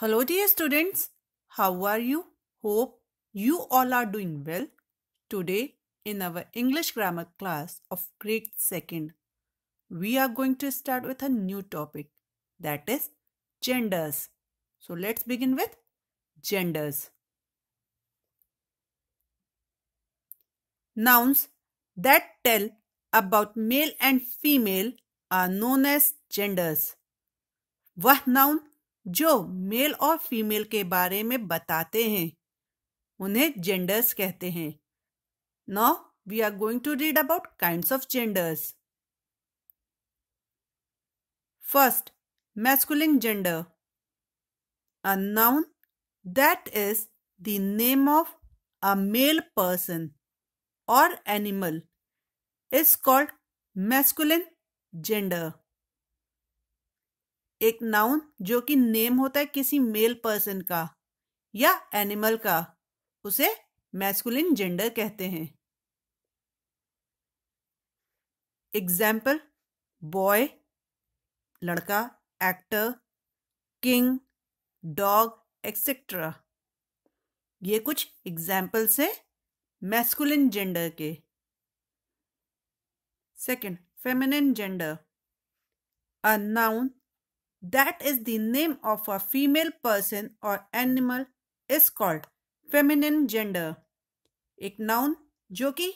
Hello dear students, how are you? Hope you all are doing well. Today in our English grammar class of grade 2nd, we are going to start with a new topic that is genders. So let's begin with genders. Nouns that tell about male and female are known as genders. What noun जो male और female के बारे में बताते हैं उन्हें genders कहते हैं now we are going to read about kinds of genders first masculine gender a noun that is the name of a male person और animal is called masculine gender एक नाउन जो कि नेम होता है किसी male person का या animal का उसे मैस्कुलिन जेंडर कहते हैं एग्जाम्पल बॉय लड़का एक्टर किंग डॉग एक्सेट्रा ये कुछ एग्जाम्पल्स हैं मैस्कुलिन जेंडर के second feminine gender a noun that is the name of a female person और animal is called feminine gender एक नाउन जो कि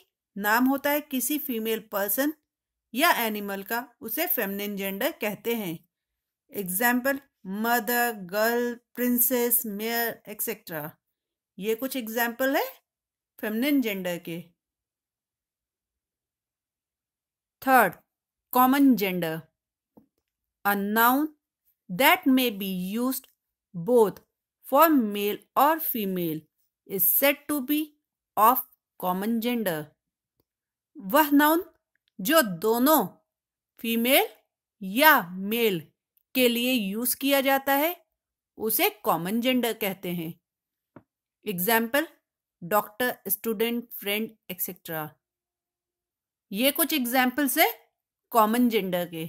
नाम होता है किसी फीमेल पर्सन या एनिमल का उसे फेमिनिन जेंडर कहते हैं example mother girl princess mayor etcetera ये कुछ एग्जाम्पल है फेमिनिन जेंडर के third common gender a noun that may be use both for male और female is said to be of common gender वह noun जो दोनों फीमेल या mail के लिए यूज किया जाता है उसे कॉमन जेंडर कहते हैं example doctor student friend etcetera ये कुछ एग्जाम्पल्स है कॉमन जेंडर के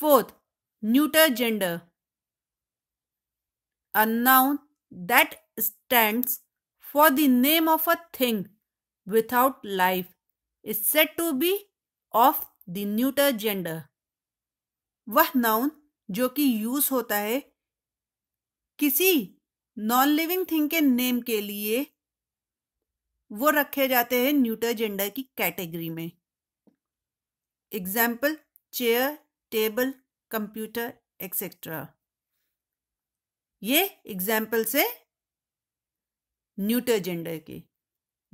fourth neutergender a noun that stands for the name of a thing without life is said to be of the neuter gender वह noun जो कि use होता है किसी नॉन लिविंग थिंग के नेम के लिए वो रखे जाते हैं न्यूटर जेंडर की कैटेगरी में example chair table computer etcetera ये एग्जाम्पल से न्यूटर जेंडर के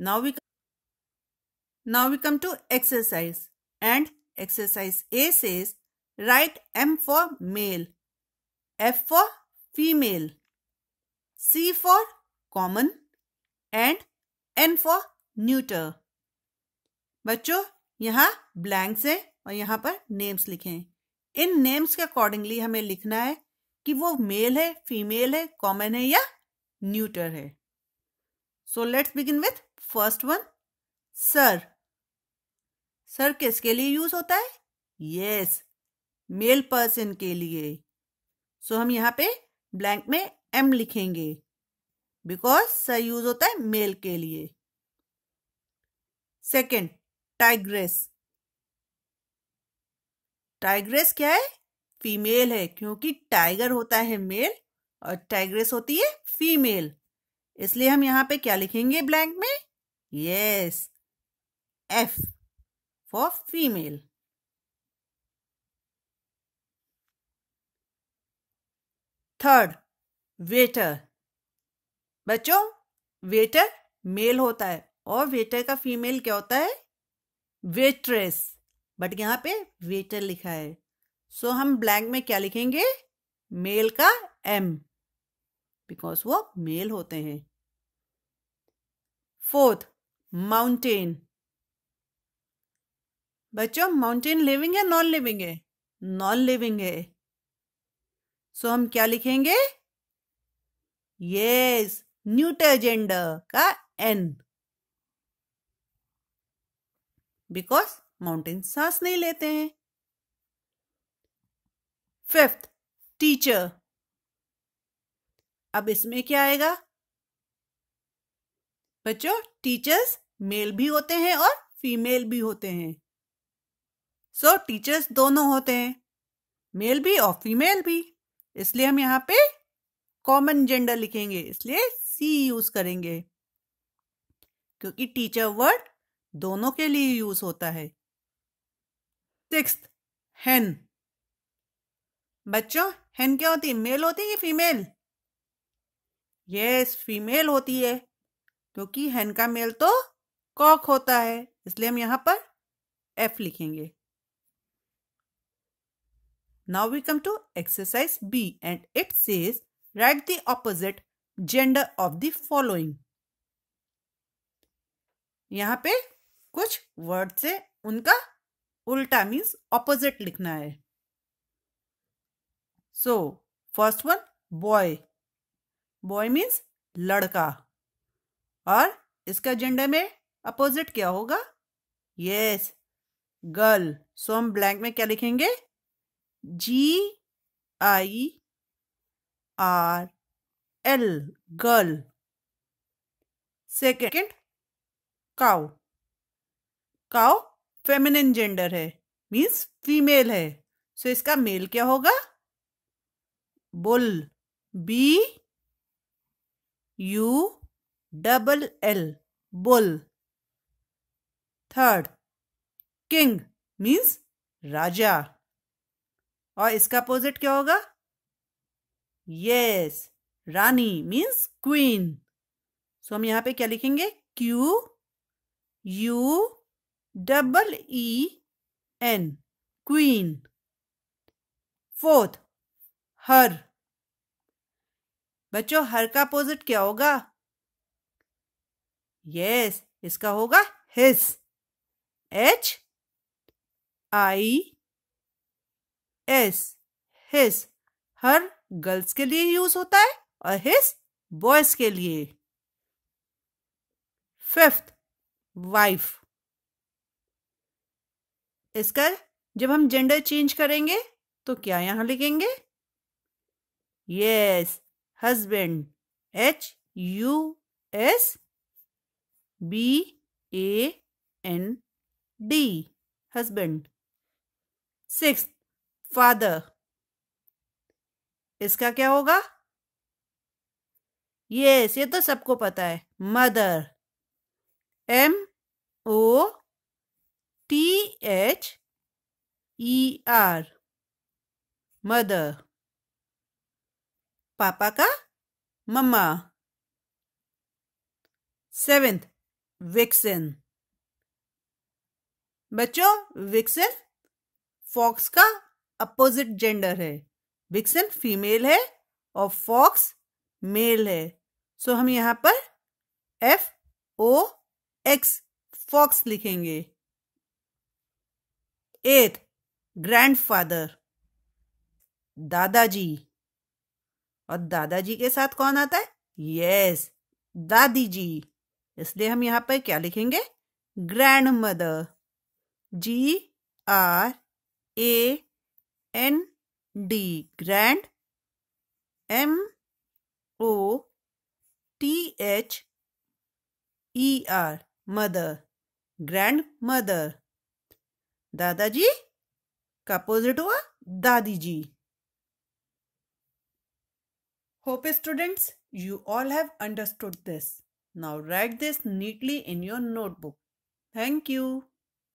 now we now we come to exercise and exercise A says write M for male F for female C for common and N for neuter बच्चों यहां blanks है और यहां पर names लिखें इन नेम्स के अकॉर्डिंगली हमें लिखना है कि वो मेल है फीमेल है कॉमन है या न्यूटर है so let's begin with first one sir sir किसके लिए यूज होता है यस मेल पर्सन के लिए सो so, हम यहां पे ब्लैंक में एम लिखेंगे बिकॉज सर यूज होता है मेल के लिए सेकेंड टाइग्रेस टाइग्रेस क्या है फीमेल है क्योंकि टाइगर होता है मेल और टाइग्रेस होती है फीमेल इसलिए हम यहां पे क्या लिखेंगे ब्लैंक में yes F for female third waiter बच्चों वेटर मेल होता है और वेटर का फीमेल क्या होता है वेट्रेस बट यहाँ पे वेटर लिखा है सो so, हम ब्लैंक में क्या लिखेंगे मेल का एम बिकॉज वो मेल होते हैं फोर्थ माउंटेन बच्चों माउंटेन लिविंग है नॉन लिविंग है नॉन लिविंग है सो so, हम क्या लिखेंगे यस न्यूटर का एन बिकॉज माउंटेन सांस नहीं लेते हैं फिफ्थ टीचर अब इसमें क्या आएगा बच्चों टीचर्स मेल भी होते हैं और फीमेल भी होते हैं सो so, टीचर्स दोनों होते हैं मेल भी और फीमेल भी इसलिए हम यहां पे कॉमन जेंडर लिखेंगे इसलिए सी यूज करेंगे क्योंकि टीचर वर्ड दोनों के लिए यूज होता है सिक्स हैन बच्चों हैन क्या होती है मेल होती है या फीमेल यस फीमेल होती है क्योंकि हैन का मेल तो कॉक होता है इसलिए हम यहां पर एफ लिखेंगे now we come to exercise B and it says write the opposite gender of the following यहां पे कुछ वर्ड से उनका उल्टा मीन्स ऑपोजिट लिखना है so first one boy boy means लड़का और इसका जेंडर में अपोजिट क्या होगा यस गर्ल सो हम ब्लैंक में क्या लिखेंगे G I R L girl second cow cow feminine gender है मीन्स फीमेल है सो so इसका मेल क्या होगा bull B U double L bull third king means राजा और इसका अपोजिट क्या होगा यस रानी मीन्स क्वीन सो हम यहां पे क्या लिखेंगे Q U double E N queen fourth her बच्चों हर का अपोजिट क्या होगा यस इसका होगा his H I S his her girls के लिए यूज होता है और हिस बॉयज के लिए फिफ्थ वाइफ इसका जब हम जेंडर चेंज करेंगे तो क्या यहां लिखेंगे yes husband H U S B A N D husband six father इसका क्या होगा यस ये तो सबको पता है mother M O T H E R mother पापा का मम्मा सेवेंथ विक्सन बच्चों विक्सन फॉक्स का अपोजिट जेंडर है विक्सन फीमेल है और फॉक्स मेल है सो so हम यहाँ पर एफ ओ एक्स फॉक्स लिखेंगे ग्रैंड ग्रैंडफादर दादाजी और दादाजी के साथ कौन आता है यस दादी जी इसलिए हम यहां पर क्या लिखेंगे grand mother G R A N D grand M O T H E R mother grand mother दादाजी का अपोजिट हुआ दादी जी hope students you all have understood this now write this neatly in your notebook thank you